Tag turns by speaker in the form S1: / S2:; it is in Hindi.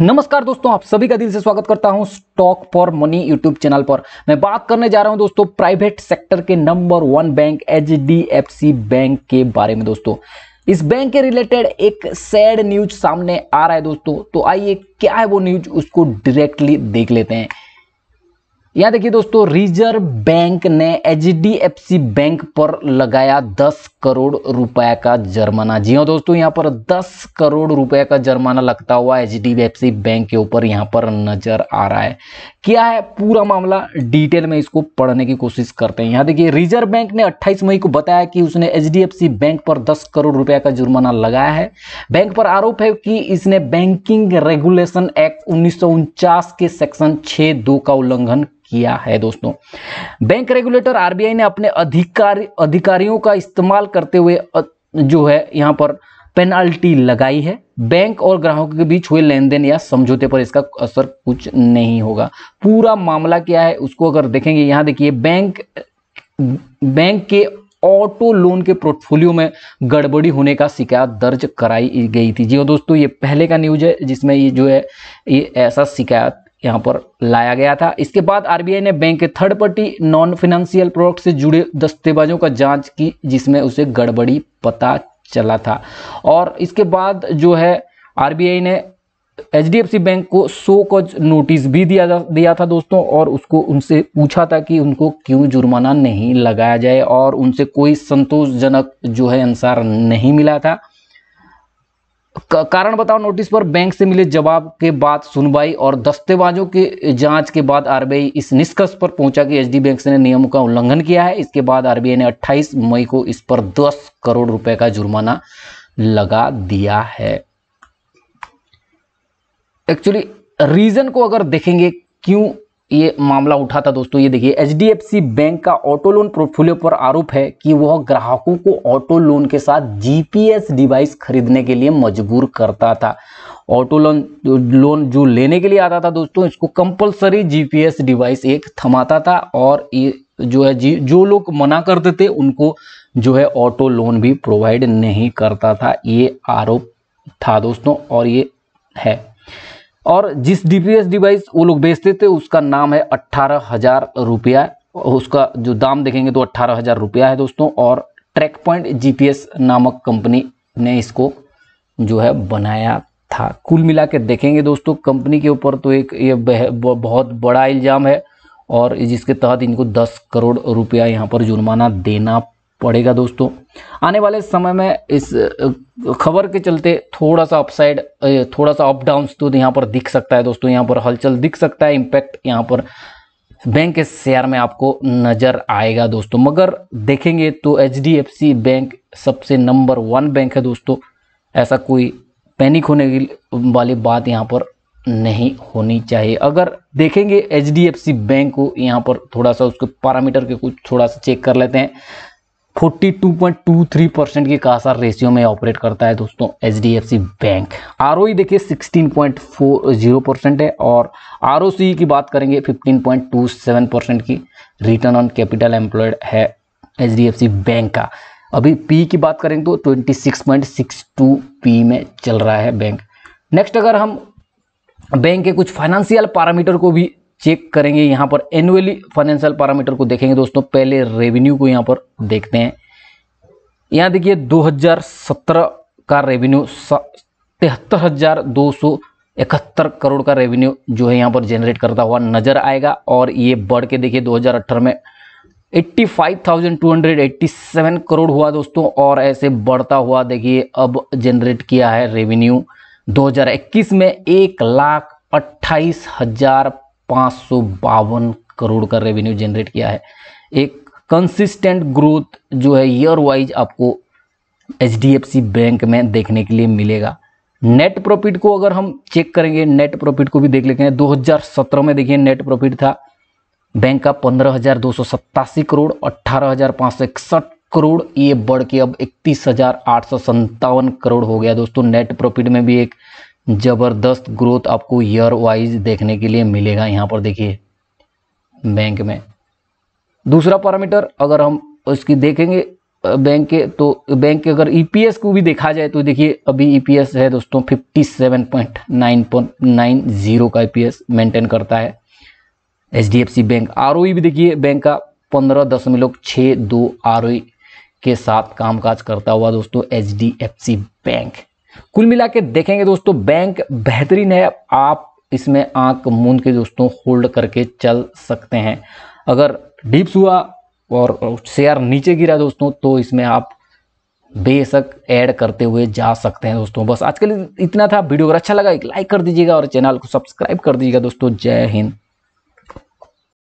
S1: नमस्कार दोस्तों आप सभी का दिल से स्वागत करता हूं stock for money YouTube channel पर मैं बात करने जा रहा हूं दोस्तों प्राइवेट सेक्टर के number one bank H bank के बारे में दोस्तों इस बैंक के रिलेटेड एक सैड न्यूज सामने आ रहा है दोस्तों तो आइए क्या है वो न्यूज उसको डायरेक्टली देख लेते हैं यहां देखिए दोस्तों रिजर्व बैंक ने एच बैंक पर लगाया 10 करोड़ रुपए का जुर्माना जी हाँ दोस्तों यहां पर 10 करोड़ रुपए का जुर्माना लगता हुआ एच बैंक के ऊपर यहाँ पर नजर आ रहा है क्या है पूरा मामला डिटेल में इसको पढ़ने की कोशिश करते हैं यहाँ देखिए रिजर्व बैंक ने 28 मई को बताया कि उसने एच बैंक पर दस करोड़ रुपए का जुर्माना लगाया है बैंक पर आरोप है कि इसने बैंकिंग रेगुलेशन एक्ट उन्नीस के सेक्शन छह का उल्लंघन किया है दोस्तों बैंक रेगुलेटर आरबीआई ने अपने अधिकारी अधिकारियों का इस्तेमाल करते हुए जो है यहाँ पर पेनाल्टी लगाई है बैंक और ग्राहकों के बीच हुए लेन देन या समझौते पर इसका असर कुछ नहीं होगा पूरा मामला क्या है उसको अगर देखेंगे यहाँ देखिए बैंक बैंक के ऑटो लोन के पोर्टफोलियो में गड़बड़ी होने का शिकायत दर्ज कराई गई थी जी दोस्तों ये पहले का न्यूज है जिसमें ये जो है ये ऐसा शिकायत यहाँ पर लाया गया था इसके बाद आरबीआई ने बैंक के third party non financial product से जुड़े दस्तेबाजों का जांच की जिसमें उसे गड़बड़ी पता चला था और इसके बाद जो है आरबीआई ने एच बैंक को सो कच नोटिस भी दिया दिया था दोस्तों और उसको उनसे पूछा था कि उनको क्यों जुर्माना नहीं लगाया जाए और उनसे कोई संतोषजनक जो है आंसर नहीं मिला था कारण बताओ नोटिस पर बैंक से मिले जवाब के बाद सुनवाई और दस्तेबाजों की जांच के बाद आरबीआई इस निष्कर्ष पर पहुंचा कि एचडी बैंक ने नियमों का उल्लंघन किया है इसके बाद आरबीआई ने 28 मई को इस पर 10 करोड़ रुपए का जुर्माना लगा दिया है एक्चुअली रीजन को अगर देखेंगे क्यों ये मामला उठा था दोस्तों ये देखिए एचडीएफसी बैंक का ऑटो लोन पोर्टफोलियो पर आरोप है कि वह ग्राहकों को ऑटो लोन के साथ जीपीएस डिवाइस खरीदने के लिए मजबूर करता था ऑटो लोन लोन जो लेने के लिए आता था दोस्तों इसको कंपलसरी जीपीएस डिवाइस एक थमाता था और ये जो है जी जो लोग मना करते थे उनको जो है ऑटो लोन भी प्रोवाइड नहीं करता था ये आरोप था दोस्तों और ये है और जिस डीपीएस डिवाइस वो लोग बेचते थे उसका नाम है अट्ठारह हज़ार रुपया उसका जो दाम देखेंगे तो अट्ठारह हज़ार रुपया है दोस्तों और ट्रैक पॉइंट जीपीएस नामक कंपनी ने इसको जो है बनाया था कुल मिला के देखेंगे दोस्तों कंपनी के ऊपर तो एक ये बहुत बड़ा इल्ज़ाम है और जिसके तहत इनको 10 करोड़ रुपया यहाँ पर जुर्माना देना पड़ेगा दोस्तों आने वाले समय में इस खबर के चलते थोड़ा सा अपसाइड थोड़ा सा अप डाउन्स तो यहाँ पर दिख सकता है दोस्तों यहाँ पर हलचल दिख सकता है इम्पैक्ट यहाँ पर बैंक के शेयर में आपको नज़र आएगा दोस्तों मगर देखेंगे तो एच बैंक सबसे नंबर वन बैंक है दोस्तों ऐसा कोई पैनिक होने वाली बात यहाँ पर नहीं होनी चाहिए अगर देखेंगे एच बैंक को यहाँ पर थोड़ा सा उसके पैरामीटर के कुछ थोड़ा सा चेक कर लेते हैं 42.23 परसेंट के कासार रेशियो में ऑपरेट करता है दोस्तों H D F C bank R O देखिए 16.40 परसेंट है और आर की बात करेंगे 15.27 परसेंट की रिटर्न ऑन कैपिटल एम्प्लॉयड है H D F C bank का अभी पी की बात करें तो 26.62 पी में चल रहा है बैंक नेक्स्ट अगर हम बैंक के कुछ फाइनेंशियल पैरामीटर को भी चेक करेंगे यहाँ पर एनुअली फाइनेंशियल पैरामीटर को देखेंगे दोस्तों पहले रेवेन्यू को यहाँ पर देखते हैं यहाँ देखिए 2017 का रेवेन्यू तिहत्तर हजार दो सौ इकहत्तर करोड़ का रेवेन्यू जो है यहाँ पर जनरेट करता हुआ नजर आएगा और ये बढ़ के देखिए 2018 में 85,287 करोड़ हुआ दोस्तों और ऐसे बढ़ता हुआ देखिए अब जनरेट किया है रेवेन्यू 2021 में एक लाख अट्ठाईस हजार पाँच करोड़ का रेवेन्यू जनरेट किया है एक कंसिस्टेंट ग्रोथ जो है ईयर वाइज आपको एच बैंक में देखने के लिए मिलेगा नेट प्रॉफिट को अगर हम चेक करेंगे नेट प्रॉफिट को भी देख लेते हैं 2017 में देखिए नेट प्रॉफिट था बैंक का पंद्रह करोड़ अट्ठारह करोड़ ये बढ़ के अब इकतीस करोड़ हो गया दोस्तों नेट प्रॉफिट में भी एक ज़बरदस्त ग्रोथ आपको ईयर वाइज देखने के लिए मिलेगा यहाँ पर देखिए बैंक में दूसरा पैरामीटर अगर हम उसकी देखेंगे बैंक के तो बैंक के अगर ईपीएस e को भी देखा जाए तो देखिए अभी ईपीएस e है दोस्तों 57.9.90 का ईपीएस e मेंटेन करता है एचडीएफसी बैंक ओ भी देखिए बैंक का पंद्रह दशमलव छः दो आर के साथ कामकाज करता हुआ दोस्तों एच बैंक कुल मिला के देखेंगे दोस्तों बैंक बेहतरीन है आप इसमें आंख मूंद के दोस्तों होल्ड करके चल सकते हैं अगर डिप्स हुआ और शेयर नीचे गिरा दोस्तों तो इसमें आप बेशक ऐड करते हुए जा सकते हैं दोस्तों बस आज के लिए इतना था वीडियो अगर अच्छा लगा एक लाइक कर दीजिएगा और चैनल को सब्सक्राइब कर दीजिएगा दोस्तों जय हिंद